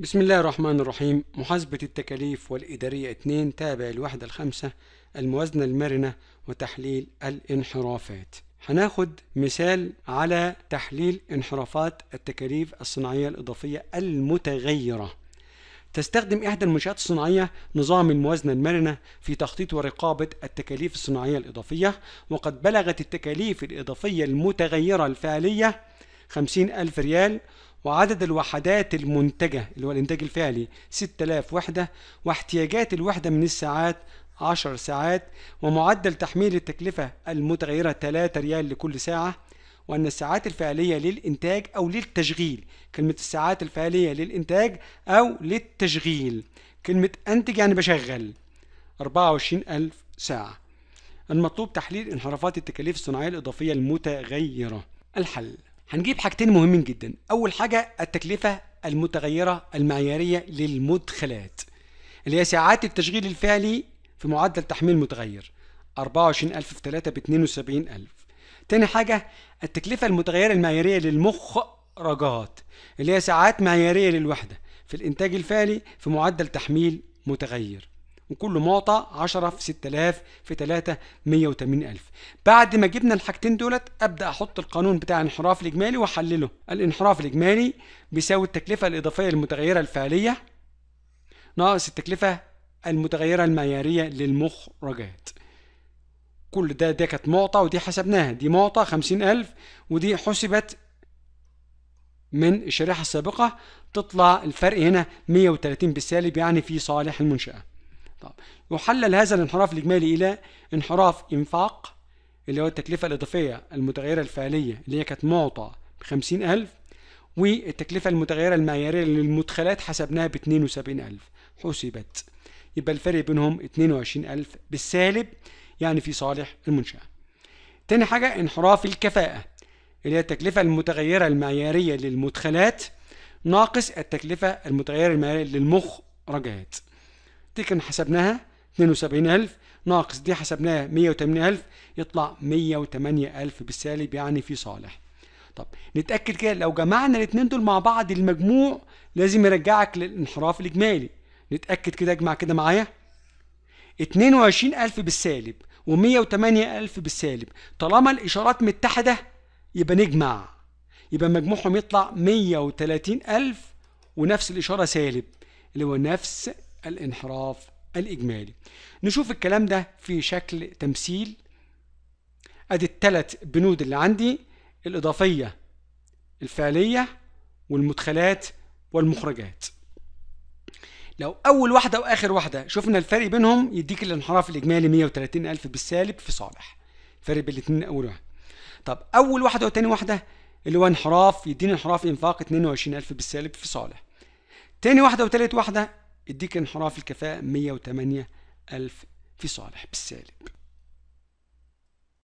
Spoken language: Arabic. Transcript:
بسم الله الرحمن الرحيم محاسبة التكاليف والإدارية 2 تابع الوحدة الخامسة الموازنة المرنة وتحليل الانحرافات هناخد مثال على تحليل انحرافات التكاليف الصناعية الإضافية المتغيرة تستخدم إحدى المنشآت الصناعية نظام الموازنة المرنة في تخطيط ورقابة التكاليف الصناعية الإضافية وقد بلغت التكاليف الإضافية المتغيرة الفعلية 50 ألف ريال وعدد الوحدات المنتجة اللي هو الإنتاج الفعلي 6000 وحدة واحتياجات الوحدة من الساعات 10 ساعات ومعدل تحميل التكلفة المتغيرة 3 ريال لكل ساعة وأن الساعات الفعلية للإنتاج أو للتشغيل كلمة الساعات الفعلية للإنتاج أو للتشغيل كلمة أنتج يعني بشغل 24000 ساعة المطلوب تحليل انحرافات التكاليف الصناعية الإضافية المتغيرة الحل هنجيب حاجتين مهمين جدا اول حاجه التكلفه المتغيره المعياريه للمدخلات اللي هي ساعات التشغيل الفعلي في معدل تحميل متغير 24000 في 3 ب 72000 تاني حاجه التكلفه المتغيره المعياريه للمخرجات اللي هي ساعات معياريه للوحده في الانتاج الفعلي في معدل تحميل متغير وكل معطى 10 في 6000 في 3 180000 بعد ما جبنا الحاجتين دولت ابدا احط القانون بتاع الانحراف الاجمالي واحلله الانحراف الاجمالي بيساوي التكلفه الاضافيه المتغيره الفعليه ناقص التكلفه المتغيره المعياريه للمخرجات كل ده ده كانت معطى ودي حسبناها دي معطى 50000 ودي حسبت من الشريحة السابقة تطلع الفرق هنا 130 بالسالب يعني في صالح المنشأة طب يحلل هذا الانحراف الإجمالي إلى انحراف إنفاق اللي هو التكلفة الإضافية المتغيرة الفعلية اللي هي كانت معطى بخمسين ألف والتكلفة المتغيرة المعيارية للمدخلات حسبناها باتنين وسبعين ألف حسبت يبقى الفرق بينهم اتنين وعشرين ألف بالسالب يعني في صالح المنشأة تاني حاجة انحراف الكفاءة اللي هي التكلفة المتغيرة المعيارية للمدخلات ناقص التكلفة المتغيرة المعيارية للمخرجات دي كان حسبناها 72000 ناقص دي حسبناها 180000 يطلع 108000 بالسالب يعني في صالح طب نتأكد كده لو جمعنا الاثنين دول مع بعض المجموع لازم يرجعك للانحراف الإجمالي نتأكد كده اجمع كده معايا 22000 بالسالب و108000 بالسالب طالما الإشارات متحدة يبقى نجمع يبقى مجموعهم يطلع 130000 ونفس الإشارة سالب اللي هو نفس الانحراف الإجمالي نشوف الكلام ده في شكل تمثيل أدي الثلاث بنود اللي عندي الإضافية الفعلية والمدخلات والمخرجات لو أول واحدة وآخر واحدة شفنا الفرق بينهم يديك الانحراف الإجمالي 130 ألف بالسالب في صالح فرق بين الاثنين أول واحد طب أول واحدة وتاني واحدة اللي هو انحراف يديني انحراف إنفاق 22 ألف بالسالب في صالح تاني واحدة وتالت واحدة يديك انحراف الكفاءة 108 ألف في صالح بالسالب